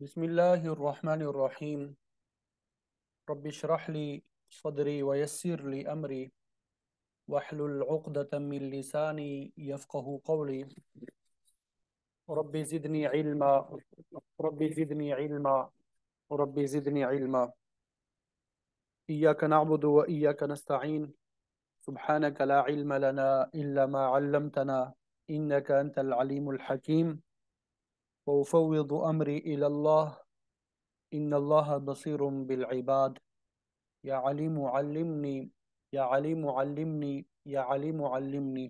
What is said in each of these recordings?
بسم الله الرحمن الرحيم رب اشرح لي صدري ويسر لي أمري واحلل عقدة من لساني يفقه قولي رب زدني علما رب زدني علما رب زدني علما إياك نعبد وإياك نستعين سبحانك لا علم لنا إلا ما علمتنا إنك أنت العليم الحكيم وأفوض أمري إلى الله إن الله بصير بالعباد يا عليم علمني يا عليم علمني या अलीम अलमनी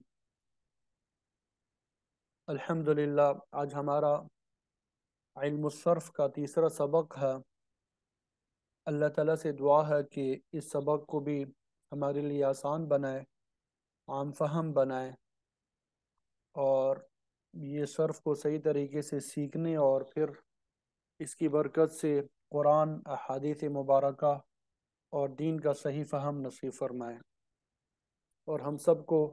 अल्हम्दुलिल्लाह आज हमारा इल्मसर्फ़ का तीसरा सबक है अल्लाह ताला से दुआ है कि इस सबक को भी हमारे लिए आसान बनाए आम फहम बनाए और ये सर्फ को सही तरीके से सीखने और फिर इसकी बरकत से कुरान अहादीत मुबारक और दीन का सही फ़हम नसीब फरमाए और हम सबको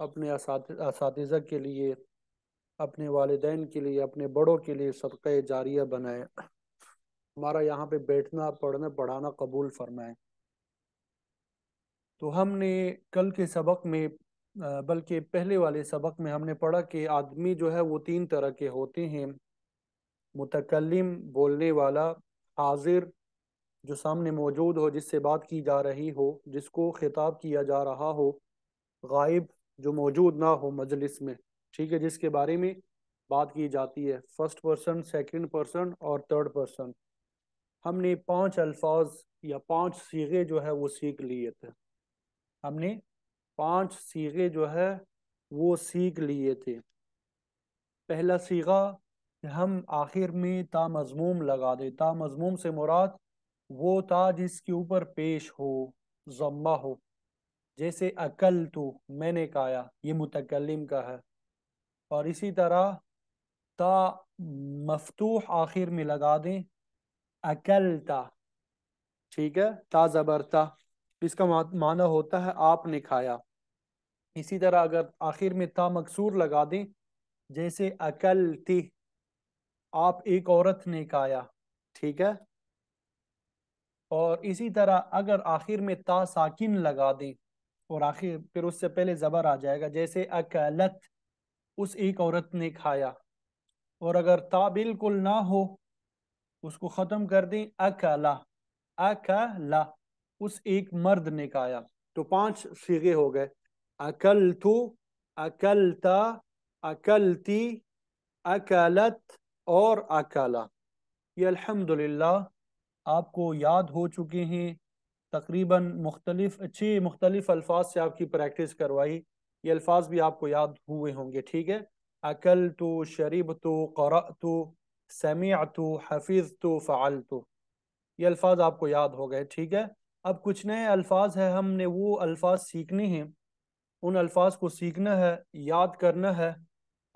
अपने इस के लिए अपने वालदेन के लिए अपने बड़ों के लिए सदक़ जारिया बनाए हमारा यहाँ पे बैठना पढ़ना पढ़ाना कबूल फरमाए तो हमने कल के सबक में बल्कि पहले वाले सबक में हमने पढ़ा कि आदमी जो है वो तीन तरह के होते हैं मुतकलम बोलने वाला हाजिर जो सामने मौजूद हो जिससे बात की जा रही हो जिसको खिताब किया जा रहा हो गायब जो मौजूद ना हो मजलिस में ठीक है जिसके बारे में बात की जाती है फर्स्ट पर्सन सेकंड पर्सन और थर्ड पर्सन हमने पांच अल्फाज या पांच सीगे जो है वो सीख लिए थे हमने पांच सीगे जो है वो सीख लिए थे पहला सीगा हम आखिर में ता मजमूम लगा दे ता मजमूम से मुराद वो ता जिसके ऊपर पेश हो जम्मा हो जैसे अकल तो मैंने कहा ये मुतकलम का है और इसी तरह ता मफतूह आखिर में लगा दें अकलता ठीक है ता जबरता इसका माना होता है आपने खाया इसी तरह अगर आखिर में ता मकसूर लगा दें जैसे अकल ते आप एक औरत ने खाया ठीक है और इसी तरह अगर आखिर में ता साकिन लगा दें और आखिर फिर उससे पहले ज़बर आ जाएगा जैसे अकलत उस एक औरत ने खाया और अगर ता बिल्कुल ना हो उसको ख़त्म कर दें अकला अकला उस एक मर्द ने खाया तो पांच सीगे हो गए अकलतु अकलता अकलती अकलत और अकला ये अल्हम्दुलिल्लाह आपको याद हो चुके हैं तकरीबन मुख्तलिफ अच्छी मुख्तलिफ अल्फाज से आपकी प्रैक्टिस करवाई ये अल्फाज भी आपको याद हुए होंगे ठीक है अकल तो शरीब तो क़रा तो समिया तो हफीज़ तो फ़ाल तो ये अल्फाज आपको याद हो गए ठीक है अब कुछ नए अल्फाज हैं हमने वो अल्फाज सीखने हैं उन अल्फाज को सीखना है याद करना है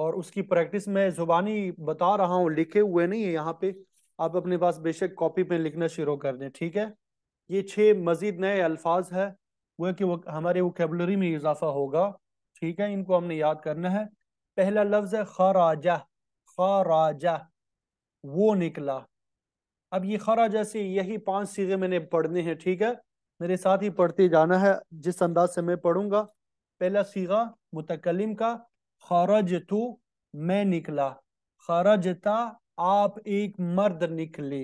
और उसकी प्रैक्टिस मैं ज़ुबानी बता रहा हूँ लिखे हुए नहीं है यहाँ पे आप अपने पास बेशक कॉपी पे लिखना शुरू कर दें ठीक है ये छः मज़ीद नए अल्फाज है वह कि वो हमारे वोकेबलरी में इजाफा होगा ठीक है इनको हमने याद करना है पहला लफ्ज़ है खराजा खराजा वो निकला अब ये खराजा से यही पांच सीधे मैंने पढ़ने हैं ठीक है मेरे साथ ही पढ़ते जाना है जिस अंदाज से मैं पढ़ूंगा पहला सीगा मुतकलम का खारज तो मैं निकला खरजता आप एक मर्द निकले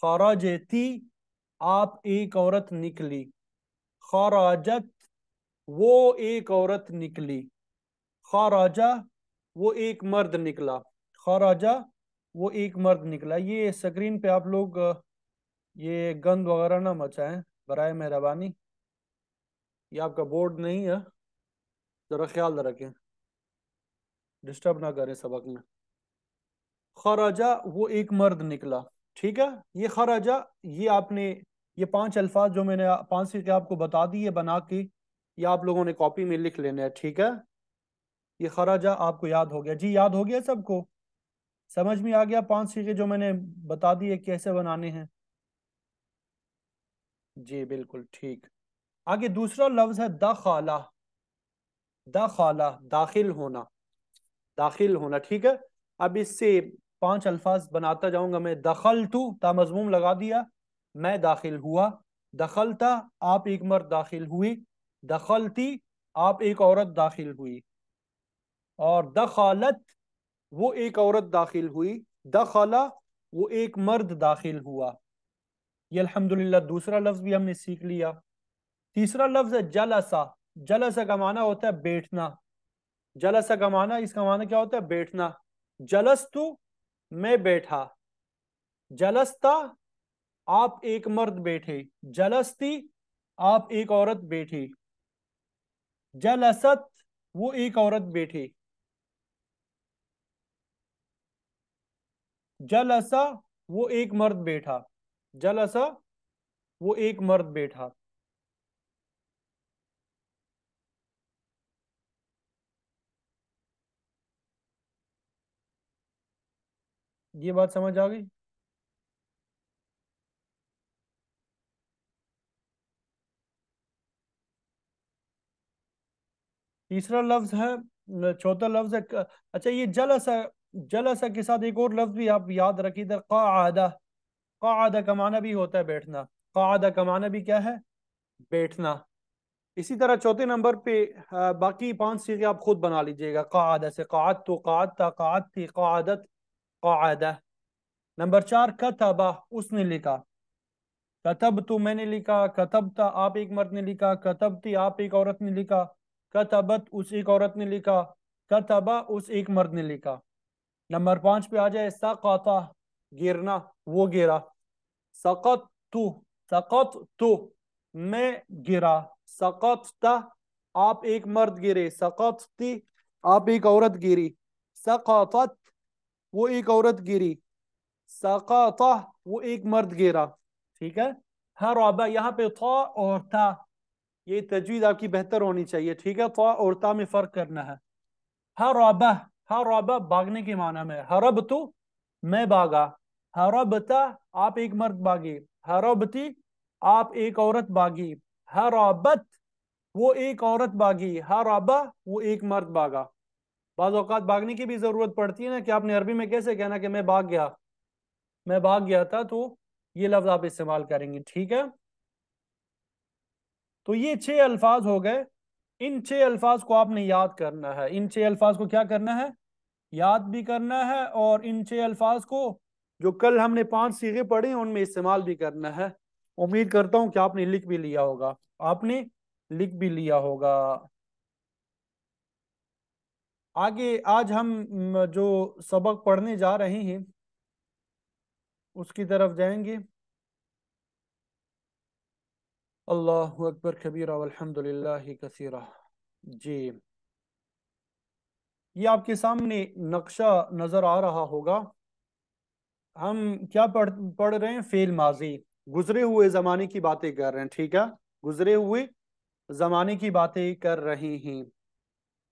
खरजती आप एक औरत निकली खराजत वो एक औरत निकली खराजा वो एक मर्द निकला खराजा वो एक मर्द निकला ये स्क्रीन पे आप लोग ये गंद वगैरह ना मचाएं बर मेहरबानी ये आपका बोर्ड नहीं है ज़रा ख्याल रखें डिस्टर्ब ना करें सबक में खराजा वो एक मर्द निकला ठीक है ये खराजा ये आपने ये पांच अल्फाज जो मैंने पांच से आपको बता दी बना के ये आप लोगों ने कॉपी में लिख लेने हैं ठीक है ये खराजा आपको याद हो गया जी याद हो गया सबको समझ में आ गया पांच सीखे जो मैंने बता दिए कैसे बनाने हैं जी बिल्कुल ठीक आगे दूसरा लफ्ज है द खाला दाखला दाखिल होना दाखिल होना ठीक है अब इससे पांच अल्फाज बनाता जाऊंगा मैं दखल तू ता मजमूम लगा दिया मैं दाखिल हुआ दखलता आप एक मर्द दाखिल दखल दखलती आप एक औरत दाखिल हुई और दखालत वो एक औरत दाखिल हुई दखला वो एक मर्द दाखिल हुआ ये अलहमदुल्ला दूसरा लफ्ज भी हमने सीख लिया तीसरा लफ्ज है जलासा जलस का माना होता है बैठना जलस का माना इसका माना क्या होता है बैठना जलस तू मैं बैठा जलसता आप एक मर्द बैठे जलसती आप एक औरत बैठी जलसत वो एक औरत बैठी जलसा वो एक मर्द बैठा जलसा वो एक मर्द बैठा ये बात समझ आ गई तीसरा लफ्ज है चौथा लफ्ज है अच्छा ये जलसा जलसा के साथ एक और लफ्ज भी आप याद रखिए इधर का आदा का आदा कमाना भी होता है बैठना का आदा कमाना भी क्या है बैठना इसी तरह चौथे नंबर पे बाकी पांच सीखे आप खुद बना लीजिएगा कादत से कात तो कात कात थी कादत नंबर चार कतबा उसने लिखा कतब तो मैंने लिखा कतब था आप एक मर्द ने लिखा कतब थी आप एक औरत ने लिखा कतबत उस एक औरत ने लिखा कतबा उस एक मर्द ने लिखा नंबर पांच पे आ जाए सकता गिरना वो गिरा सकत तू सकत तू मैं गिरा सकत था आप एक मर्द गिरे सकत थी आप एक औरत गिरी सकत वो एक औरत गिरी सका वो एक मर्द गिरा ठीक है हर हाँ, रबा यहाँ पे था और था ये तजवीज आपकी बेहतर होनी चाहिए ठीक है था और था में फर्क करना है हर हाँ, रबा हर हाँ, रबा भागने के माना में हरब तो मैं भागा हरबता आप एक मर्द भागे हरबती आप एक औरत भागी हरबत वो एक औरत भागी हर वो एक मर्द भागा बाज़ अवत भागने की भी ज़रूरत पड़ती है ना कि आपने अरबी में कैसे कहना कि मैं भाग गया मैं भाग गया था तो ये लफ्ज़ आप इस्तेमाल करेंगे ठीक है तो ये छः अल्फाज हो गए इन छः अल्फाज को आपने याद करना है इन छः अल्फाज को क्या करना है याद भी करना है और इन छः अल्फाज को जो कल हमने पांच सीखे पढ़े हैं उनमें इस्तेमाल भी करना है उम्मीद करता हूँ कि आपने लिख भी लिया होगा आपने लिख भी लिया होगा आगे आज हम जो सबक पढ़ने जा रहे हैं उसकी तरफ जाएंगे अल्लाह अकबर कबीरा अल्हम्दुलिल्लाह कसीरा जी ये आपके सामने नक्शा नज़र आ रहा होगा हम क्या पढ़ पढ़ रहे हैं फेल माजी गुजरे हुए ज़माने की बातें कर रहे हैं ठीक है गुजरे हुए ज़माने की बातें कर रहे हैं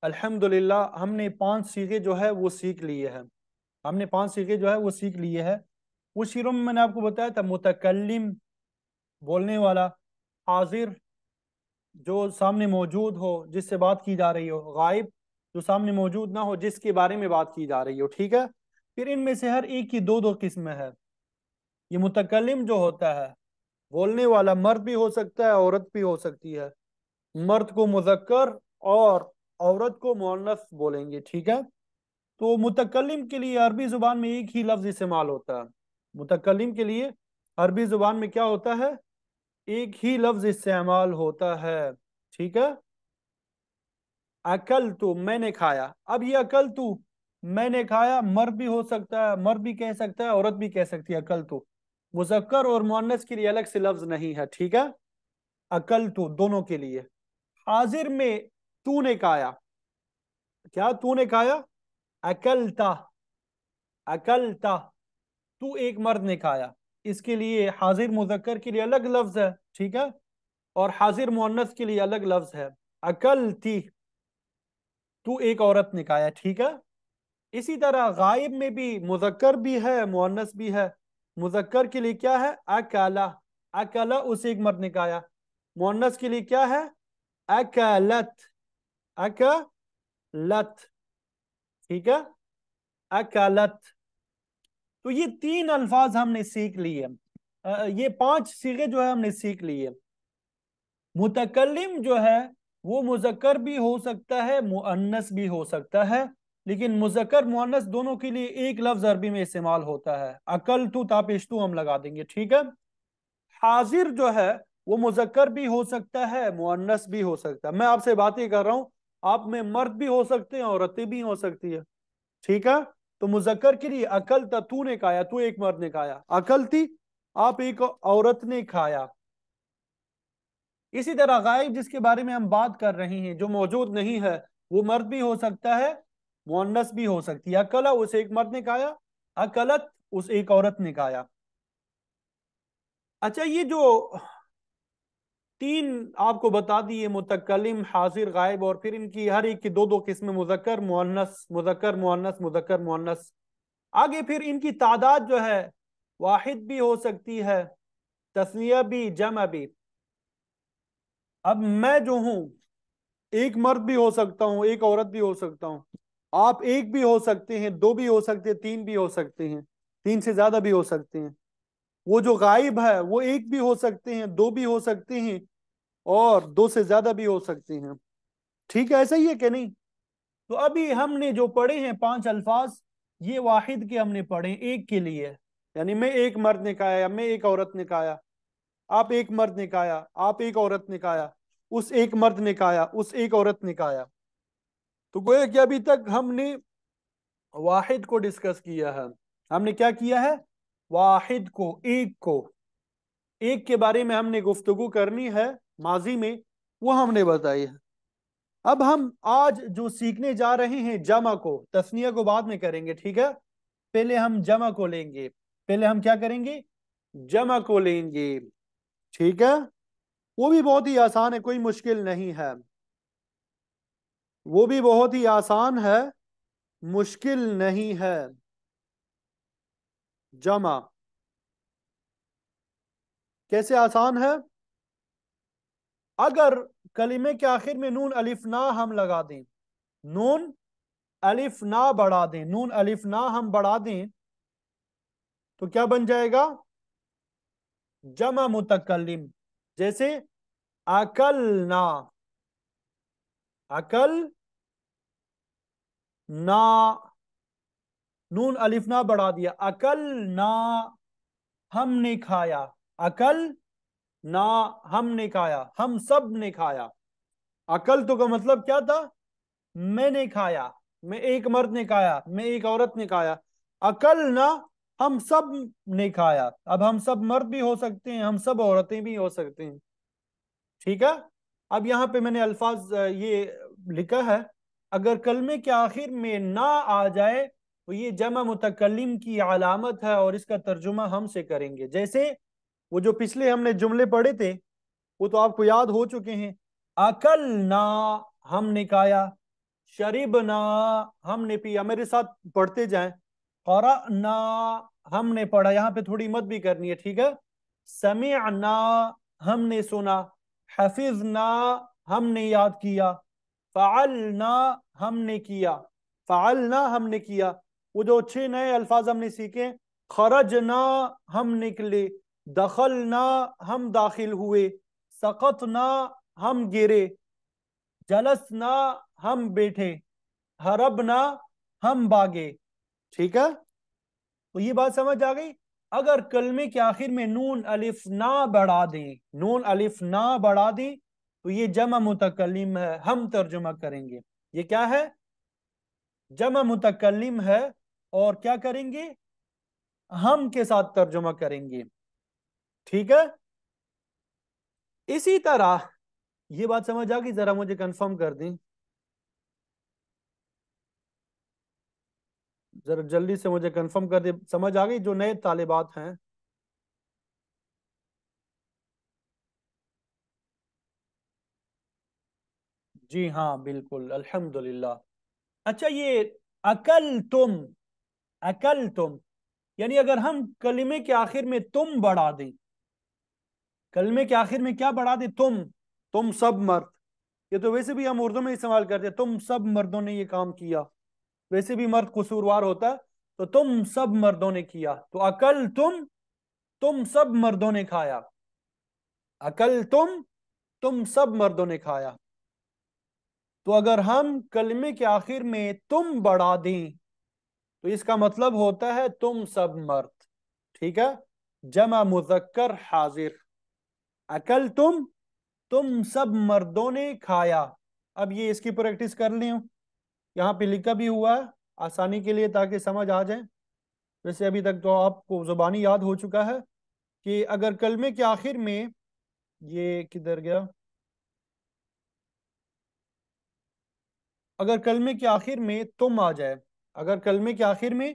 अल्हम्दुलिल्लाह हमने पांच सीखे जो है वो सीख लिए हैं हमने पांच सीखे जो है वो सीख लिए हैं उस शिरों में मैंने आपको बताया था मुतकलम बोलने वाला हाजिर जो सामने मौजूद हो जिससे बात की जा रही हो गायब जो सामने मौजूद ना हो जिसके बारे में बात की जा रही हो ठीक है फिर इनमें से हर एक की दो दो किस्में है ये मुतकलम जो होता है बोलने वाला मर्द भी हो सकता है औरत भी हो सकती है मर्द को मुजक्कर और औरत को मोनस बोलेंगे ठीक है तो मुतकलम के लिए अरबी जुबान में एक ही लफ्ज इस्तेमाल होता है मुतकलम के लिए अरबी जुबान में क्या होता है एक ही लफ्ज इस्तेमाल होता है ठीक है अकल तो मैंने खाया अब ये अकल तो मैंने खाया मर भी हो सकता है मर भी कह सकता है औरत भी कह सकती है अकल तो मुजक्कर और मोनस के लिए अलग से लफ्ज नहीं है ठीक है अकल तो दोनों के लिए हाजिर में तूने खाया क्या तूने खाया अकलता अकलता तू एक मर्द ने खाया इसके लिए हाजिर मुजक्कर के लिए अलग लफ्ज है ठीक है और हाजिर मुन्नस के लिए अलग लफ्ज है अकलती तू एक औरत ने खाया ठीक है इसी तरह गायब में भी मुजक्कर भी है मुन्नस भी है मुजक्कर के लिए क्या है अकला अकला उसे एक मर्द ने खाया मुन्नस के लिए क्या है अकालत अकलत ठीक है अकलत तो ये तीन अल्फाज हमने सीख लिए ये पांच सीखे जो है हमने सीख लिए मुतकलम जो है वो मुजक्कर भी हो सकता है मुअन्नस भी हो सकता है लेकिन मुजक्कर मुअन्नस दोनों के लिए एक लफ्ज अरबी में इस्तेमाल होता है अकल तो तापेश तो हम लगा देंगे ठीक है हाजिर जो है वो मुजक्कर भी हो सकता है मुअन्नस भी हो सकता है मैं आपसे बात ही कर रहा हूँ आप में मर्द भी हो सकते हैं औरतें भी हो सकती है ठीक है तो मुजक्कर के लिए अकल था तू ने खाया तू एक मर्द ने खाया अकल थी आप एक औरत ने खाया इसी तरह गायब जिसके बारे में हम बात कर रहे हैं जो मौजूद नहीं है वो मर्द भी हो सकता है मोनस भी हो सकती है अकला उसे एक मर्द ने खाया अकलत उस एक औरत ने खाया अच्छा ये जो तीन आपको बता दिए मुतकलम हाजिर गायब और फिर इनकी हर एक की दो दो किस्में मुजक्कर मुअन्नस मुजक्कर मुअन्नस मुजक्कर मुअन्नस आगे फिर इनकी तादाद जो है वाहिद भी हो सकती है तस्निया भी जमा भी अब मैं जो हूं एक मर्द भी हो सकता हूं एक औरत भी हो सकता हूं आप एक भी हो सकते हैं दो भी हो सकते हैं तीन भी हो सकते हैं तीन से ज्यादा भी हो सकते हैं वो जो गायब है वो एक भी हो सकते हैं दो भी हो सकते हैं और दो से ज्यादा भी हो सकते हैं ठीक है ऐसा ही है कि नहीं तो अभी हमने जो पढ़े हैं पांच अल्फाज ये वाहिद के हमने पढ़े एक के लिए यानी मैं एक मर्द ने कहा मैं एक औरत ने कहा आप एक मर्द ने कहा आप एक औरत ने कहा उस एक मर्द ने कहा उस एक औरत ने कहा तो गोया कि अभी तक हमने वाहिद को डिस्कस किया है हमने क्या किया है वाहिद को एक को एक के बारे में हमने गुफ्तगु करनी है माजी में वो हमने बताई है अब हम आज जो सीखने जा रहे हैं जमा को तस्निया को बाद में करेंगे ठीक है पहले हम जमा को लेंगे पहले हम क्या करेंगे जमा को लेंगे ठीक है वो भी बहुत ही आसान है कोई मुश्किल नहीं है वो भी बहुत ही आसान है मुश्किल नहीं है जमा कैसे आसान है अगर कलिमे के आखिर में नून अलिफ ना हम लगा दें नून अलिफ ना बढ़ा दें नून अलिफ ना हम बढ़ा दें तो क्या बन जाएगा जमा मुतकलिम जैसे अकल ना अकल ना नून अलिफ ना बढ़ा दिया अकल ना हमने खाया अकल ना हमने खाया हम सब ने खाया अकल तो का मतलब क्या था मैंने खाया मैं एक मर्द ने खाया मैं एक औरत ने खाया अकल ना हम सब ने खाया अब हम सब मर्द भी हो सकते हैं हम सब औरतें भी हो सकते हैं ठीक है अब यहाँ पे मैंने अल्फाज ये लिखा है अगर कलमे के आखिर में ना आ जाए तो ये जमा मुतकलम की अलामत है और इसका तर्जुमा हमसे करेंगे जैसे वो जो पिछले हमने जुमले पढ़े थे वो तो आपको याद हो चुके हैं अकल ना हमने खाया शरीब ना हमने पिया मेरे साथ पढ़ते जाए कौरा ना हमने पढ़ा यहाँ पे थोड़ी मत भी करनी है ठीक है समी ना हमने सुना हफिज ना हमने याद किया फ़ाल ना हमने किया फ़ाल ना हमने किया वो जो छह नए अल्फाज हमने सीखे खरज ना हम निकले दखल ना हम दाखिल हुए सकत ना हम गिरे जलस ना हम बैठे हरब ना हम भागे ठीक है तो ये बात समझ आ गई अगर कलमे के आखिर में नून अलिफ ना बढ़ा दें नून अलिफ ना बढ़ा दें तो ये जमा मुतकलम है हम तर्जुमा करेंगे ये क्या है जमा मुतकलम है और क्या करेंगे हम के साथ तर्जुमा करेंगे ठीक है इसी तरह ये बात समझ आ गई जरा मुझे कंफर्म कर दी जरा जल्दी से मुझे कंफर्म कर दे समझ आ गई जो नए तालिबात हैं जी हाँ बिल्कुल अल्हम्दुलिल्लाह अच्छा ये अकल तुम अकल तुम यानी अगर हम कलिमे के आखिर में तुम बढ़ा दें कलमे के आखिर में क्या बढ़ा दे तुम तुम सब मर्द ये तो वैसे भी हम उर्दू में इस्तेमाल करते हैं तुम सब मर्दों ने ये काम किया वैसे भी मर्द कसूरवार होता है तो तुम सब मर्दों ने किया तो अकल तुम तुम सब मर्दों ने खाया अकल तुम तुम सब मर्दों ने खाया तो अगर हम कलमे के आखिर में तुम बढ़ा दें तो इसका मतलब होता है तुम सब मर्द ठीक है जमा मुजक्कर हाजिर अकल तुम तुम सब मर्दों ने खाया अब ये इसकी प्रैक्टिस कर ली यहाँ पे लिखा भी हुआ है आसानी के लिए ताकि समझ आ जाए वैसे अभी तक तो आपको जुबानी याद हो चुका है कि अगर कलमे के आखिर में ये किधर गया अगर कलमे के आखिर में तुम आ जाए अगर कलमे के आखिर में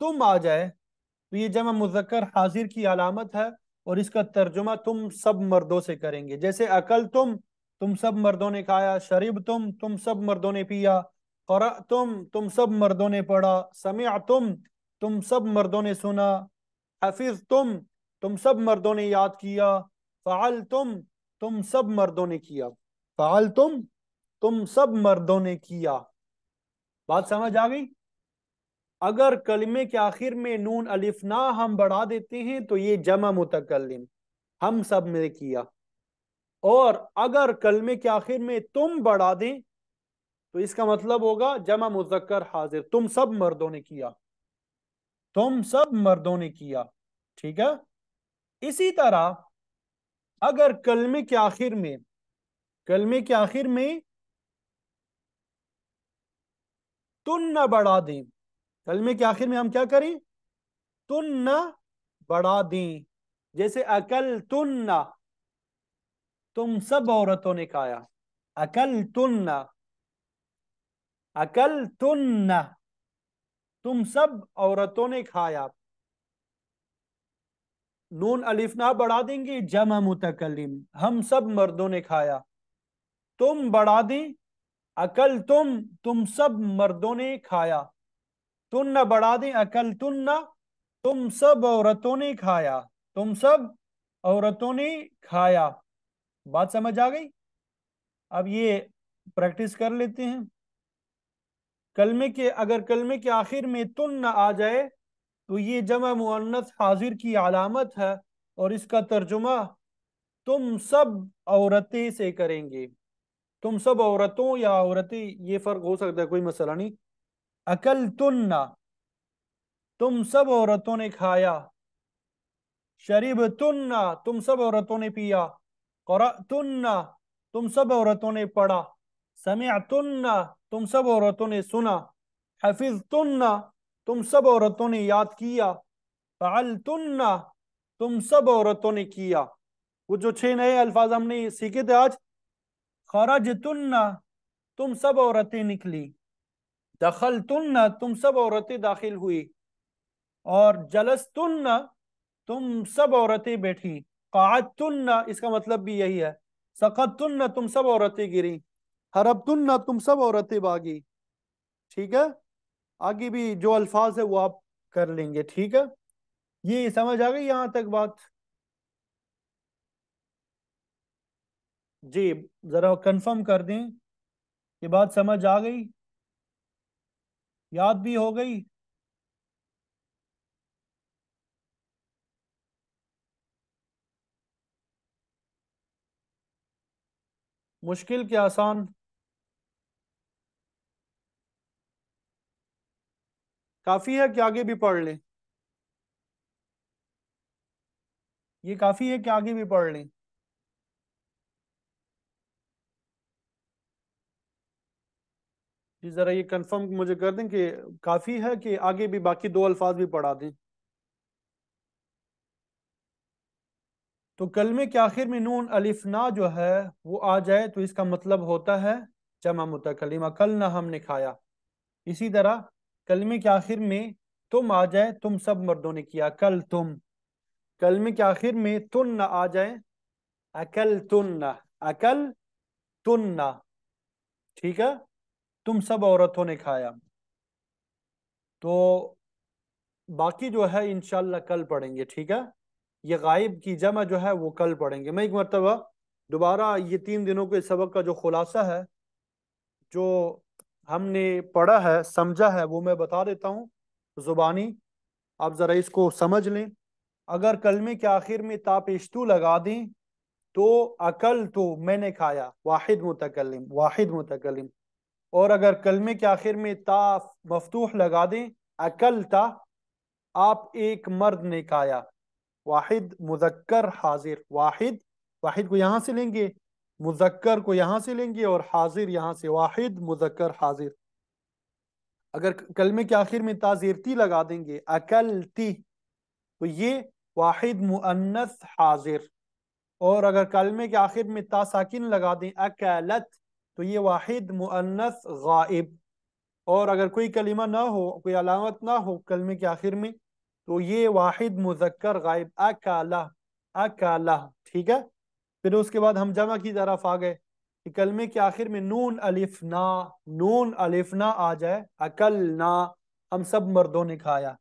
तुम आ जाए तो ये जमा मुजक्कर हाजिर की अलामत है और इसका तर्जुमा तुम सब मर्दों से करेंगे जैसे अकल तुम तुम सब मर्दों ने खाया शरीब तुम तुम सब मर्दों ने पिया क़रा तुम तुम सब मर्दों ने पढ़ा समिया तुम तुम सब मर्दों ने सुना हफिज तुम तुम सब मर्दों ने याद किया फ़ाल तुम तुम सब मर्दों ने किया फ़ाल तुम तुम सब मर्दों ने किया बात समझ आ गई अगर कलमे के आखिर में नून अलिफ ना हम बढ़ा देते हैं तो ये जमा मुतकलम हम सब ने किया और अगर कलमे के आखिर में तुम बढ़ा दें तो इसका मतलब होगा जमा मुजक्कर हाजिर तुम सब मर्दों ने किया तुम सब मर्दों ने किया ठीक है इसी तरह अगर कलमे के आखिर में कलमे के आखिर में तुम न बढ़ा दें कलमे के आखिर में हम क्या करें तुन्ना बढ़ा दें जैसे अकल तुन्ना तुम सब औरतों ने खाया अकल तुन्ना अकल तुन्ना तुम सब औरतों ने खाया नून अलिफ ना बढ़ा देंगे जमा मुतकलिम हम सब मर्दों ने खाया तुम बढ़ा दें अकल तुम तुम सब मर्दों ने खाया तुम न बढ़ा दें अकल तुन न तुम सब औरतों ने खाया तुम सब औरतों ने खाया बात समझ आ गई अब ये प्रैक्टिस कर लेते हैं कलमे के अगर कलमे के आखिर में तुन न आ जाए तो ये जमा मुन्नत हाजिर की अलामत है और इसका तर्जुमा तुम सब औरतें से करेंगे तुम सब औरतों या औरतें ये फर्क हो सकता है कोई मसला नहीं अकल तुन्ना तुम सब औरतों ने खाया शरीब तुन्ना तुम सब औरतों ने पिया कर तुन्ना तुम सब औरतों ने पढ़ा समय तुन्ना तुम सब औरतों ने सुना हफिज तुन्ना तुम सब औरतों ने याद किया फ़ल तुन्ना तुम सब औरतों ने किया वो जो छह नए अल्फाज हमने सीखे थे आज खराज तुन्ना तुम सब औरतें निकली दखल तुन्ना तुम सब औरतें दाखिल हुई और जलस तुन्ना तुम सब औरतें बैठी कात तुन्ना इसका मतलब भी यही है सकत तुन्ना तुम सब औरतें गिरी हरब तुन्ना तुम सब औरतें भागी ठीक है आगे भी जो अल्फाज है वो आप कर लेंगे ठीक है ये समझ आ गई यहाँ तक बात जी जरा कंफर्म कर दें ये बात समझ आ गई याद भी हो गई मुश्किल क्या आसान काफी है कि आगे भी पढ़ लें ये काफी है कि आगे भी पढ़ लें जी जरा ये कंफर्म मुझे कर दें कि काफी है कि आगे भी बाकी दो अल्फाज भी पढ़ा दें तो कलमे के आखिर में नून अलिफना जो है वो आ जाए तो इसका मतलब होता है जमा मुतकलिमा कल ना हमने खाया इसी तरह कलमे के आखिर में तुम आ जाए तुम सब मर्दों ने किया कल तुम कलमे के आखिर में तुन न आ जाए अकल तुन न अकल तुन ना ठीक है तुम सब औरतों ने खाया तो बाकी जो है इनशाला कल पढ़ेंगे ठीक है ये गायब की जमा जो है वो कल पढ़ेंगे मैं एक मरतबा दोबारा ये तीन दिनों के सबक का जो खुलासा है जो हमने पढ़ा है समझा है वो मैं बता देता हूँ ज़ुबानी आप ज़रा इसको समझ लें अगर कलमे के आखिर में तापेशतु लगा दें तो अकल तो मैंने खाया वाहिद मुतकलम वाहिद मुतकलम और अगर कलमे के आखिर में ता मफतूह लगा दें अकल ता आप एक मर्द ने काया वाहिद मुजक्कर हाजिर वाहिद वाहिद को यहाँ से लेंगे मुजक्कर को यहाँ से लेंगे और हाजिर यहाँ से वाहिद मुजक्कर हाजिर अगर कलमे के आखिर में ताजीरती लगा देंगे अकलती तो ये वाहिद मुअन्नस हाजिर और अगर कलमे के आखिर में ता साकिन लगा दें अकलत तो ये वाहिद मुअन्नस गाइब और अगर कोई कलिमा ना हो कोई अलामत ना हो कलमे के आखिर में तो ये वाहिद मुजक्कर गायब अकाला अकाला ठीक है फिर उसके बाद हम जमा की तरफ आ गए कि कलमे के आखिर में नून अलिफ ना नून अलिफ ना आ जाए अकल ना हम सब मर्दों ने खाया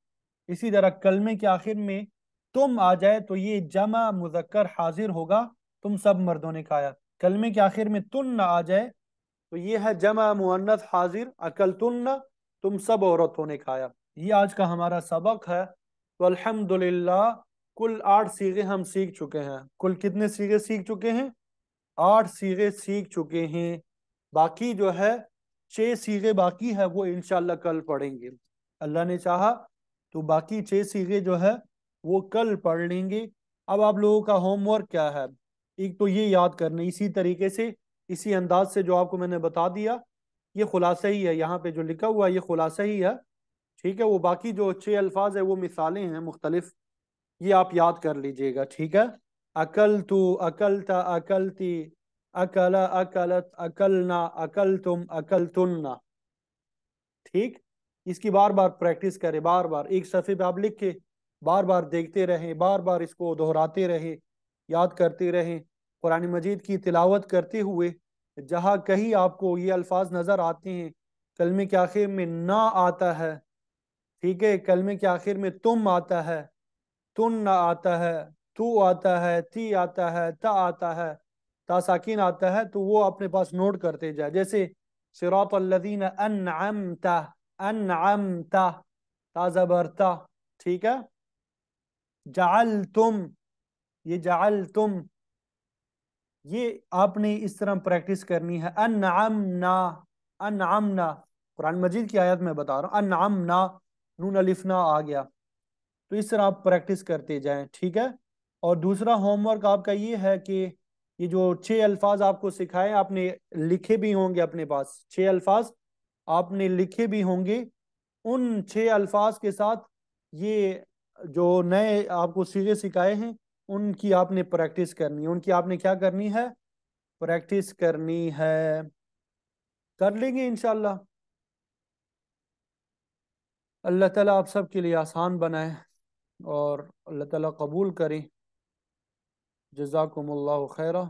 इसी तरह कलमे के आखिर में तुम आ जाए तो ये जमा मुजक्कर हाजिर होगा तुम सब मर्दों ने खाया कलमे के आखिर में तुन ना आ जाए तो ये है जमा मुन्नत हाजिर अकलतुन्न तुम सब औरतों ने खाया ये आज का हमारा सबक है तो अल्हम्दुलिल्लाह कुल आठ सीगे हम सीख चुके हैं कुल कितने सीगे सीख चुके हैं आठ सीगे सीख चुके हैं बाकी जो है छः सीगे बाकी है वो इनशाला कल पढ़ेंगे अल्लाह ने चाहा तो बाकी छः सीगे जो है वो कल पढ़ लेंगे अब आप लोगों का होमवर्क क्या है एक तो ये याद करना इसी तरीके से इसी अंदाज से जो आपको मैंने बता दिया ये खुलासा ही है यहाँ पे जो लिखा हुआ है ये खुलासा ही है ठीक है वो बाकी जो अच्छे अल्फाज है वो मिसालें हैं मुख्तलिफ ये आप याद कर लीजिएगा ठीक है अकल तू अकल था ती अकल अकलत ना अकल तुम अकल तुन्ना ठीक इसकी बार बार प्रैक्टिस करें बार बार एक सफ़े पे आप लिख के बार बार देखते रहें बार बार इसको दोहराते रहें याद करते रहें कुरान मजीद की तिलावत करते हुए जहाँ कहीं आपको ये अल्फाज नज़र आते हैं कलमे के आखिर में ना आता है ठीक है कलमे के आखिर में तुम आता है तुम ना आता है तू आता है ती आता है ता आता है ता साकिन आता है तो वो अपने पास नोट करते जाए जैसे सिरात अल्लदीन अनअमता अनअमता ता जबरता ठीक है जाल तुम ये जाल तुम ये आपने इस तरह प्रैक्टिस करनी है अनआमना अनआमना कुरान मजीद की आयत में बता रहा हूँ ना नून अलिफना आ गया तो इस तरह आप प्रैक्टिस करते जाएं ठीक है और दूसरा होमवर्क आपका ये है कि ये जो छः अल्फाज आपको सिखाए आपने लिखे भी होंगे अपने पास छः अल्फाज आपने लिखे भी होंगे उन छः अल्फाज के साथ ये जो नए आपको सीधे सिखाए हैं उनकी आपने प्रैक्टिस करनी है उनकी आपने क्या करनी है प्रैक्टिस करनी है कर लेंगे इनशाला अल्लाह ताला आप सब के लिए आसान बनाए और अल्लाह ताला कबूल करें जजाकम्ला खैरा